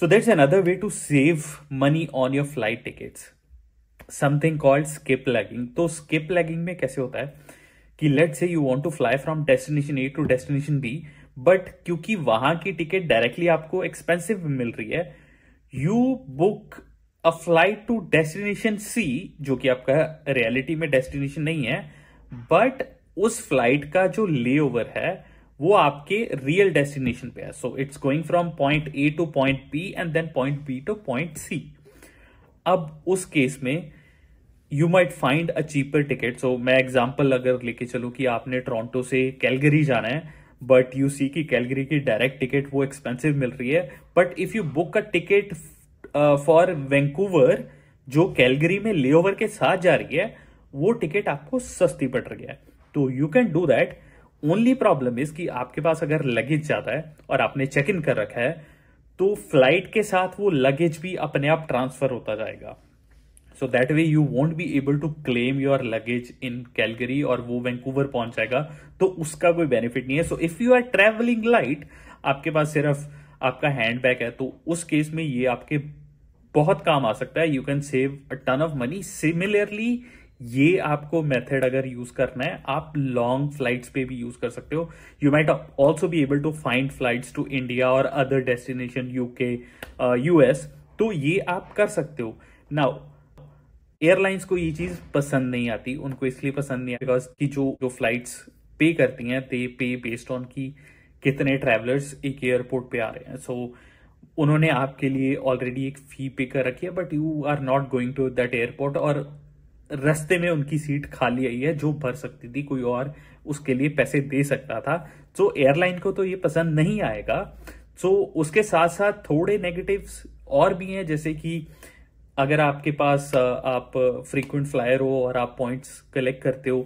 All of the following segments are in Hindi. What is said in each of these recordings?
So there's another way to save money on your flight tickets. Something called skip lagging. तो skip lagging में कैसे होता है कि let's say you want to fly from destination A to destination B but क्योंकि वहां की टिकट डायरेक्टली आपको एक्सपेंसिव मिल रही है you book a flight to destination C जो कि आपका रियलिटी में डेस्टिनेशन नहीं है बट उस फ्लाइट का जो लेओवर है वो आपके रियल डेस्टिनेशन पे है so it's going from point A to point B and then point B to point C अब उस केस में you might find a cheaper ticket so मैं एग्जाम्पल अगर लेके चलू कि आपने टोरंटो से कैलगरी जाना है बट यू सी की कैलगरी की डायरेक्ट टिकट वो एक्सपेंसिव मिल रही है but if you book a ticket for Vancouver जो कैलगरी में लेओवर के साथ जा रही है वो टिकट आपको सस्ती पड़ रही है तो you can do that only problem is कि आपके पास अगर लगेज ज्यादा है और आपने चेक इन कर रखा है तो फ्लाइट के साथ वो लगेज भी अपने आप ट्रांसफर होता जाएगा so that way you won't be able to claim your luggage in Calgary और वो वैंकूवर पहुंच जाएगा तो उसका कोई बेनिफिट नहीं है so if you are travelling light आपके पास सिर्फ आपका हैंड बैग है तो उस केस में ये आपके बहुत काम आ सकता है you can save a ton of money similarly ये आपको मेथड अगर यूज करना है आप लॉन्ग फ्लाइट्स पे भी यूज कर सकते हो you might also be able to find flights to India और अदर डेस्टिनेशन यूके यूएस तो ये आप कर सकते हो नाउ एयरलाइंस को ये चीज पसंद नहीं आती उनको इसलिए पसंद नहीं आती बिकॉज की जो जो फ्लाइट्स पे करती हैं दे पे बेस्ड ऑन की कितने ट्रेवलर्स एक एयरपोर्ट पे आ रहे हैं सो so, उन्होंने आपके लिए ऑलरेडी एक फी पे कर रखी है but you are not going to that airport और रस्ते में उनकी सीट खाली आई है जो भर सकती थी कोई और उसके लिए पैसे दे सकता था सो एयरलाइन को तो ये पसंद नहीं आएगा सो उसके साथ साथ थोड़े नेगेटिव्स और भी हैं जैसे कि अगर आपके पास आप फ्रीक्वेंट फ्लायर हो और आप पॉइंट्स कलेक्ट करते हो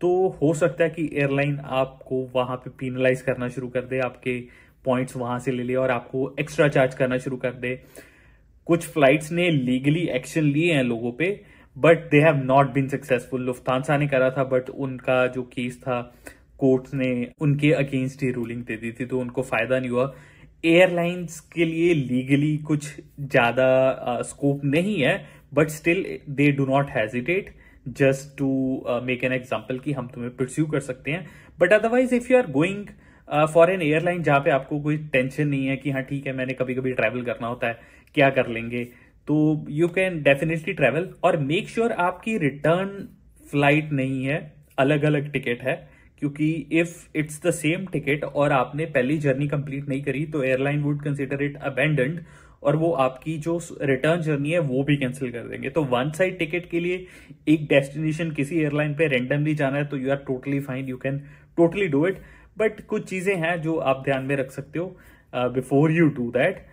तो हो सकता है कि एयरलाइन आपको वहां पे पीनलाइज करना शुरू कर दे आपके पॉइंट्स वहां से ले ले और आपको एक्स्ट्रा चार्ज करना शुरू कर दे कुछ फ्लाइट्स ने लीगली एक्शन लिए हैं लोगों पे but they have not been successful Lufthansa ने करा था बट उनका जो केस था कोर्ट ने उनके अगेंस्ट ही रूलिंग दे दी थी तो उनको फायदा नहीं हुआ एयरलाइंस के लिए लीगली कुछ ज़्यादा स्कोप uh, नहीं है but still they do not hesitate just to make an example कि हम तुम्हें प्रस्यू कर सकते हैं but otherwise if you are going for an airline जहाँ पे आपको कोई टेंशन नहीं है कि हाँ ठीक है मैंने कभी कभी ट्रैवल करना होता है क्या कर लेंगे तो यू कैन डेफिनेटली ट्रेवल और मेक श्योर sure आपकी रिटर्न फ्लाइट नहीं है अलग अलग टिकट है क्योंकि if it's the same ticket और आपने पहली जर्नी कंप्लीट नहीं करी तो airline would consider it abandoned और वो आपकी जो रिटर्न जर्नी है वो भी कैंसिल कर देंगे तो वन साइड टिकट के लिए एक डेस्टिनेशन किसी एयरलाइन पे रेंडमली जाना है तो you are totally fine you can totally do it but कुछ चीजें हैं जो आप ध्यान में रख सकते हो बिफोर यू डू दैट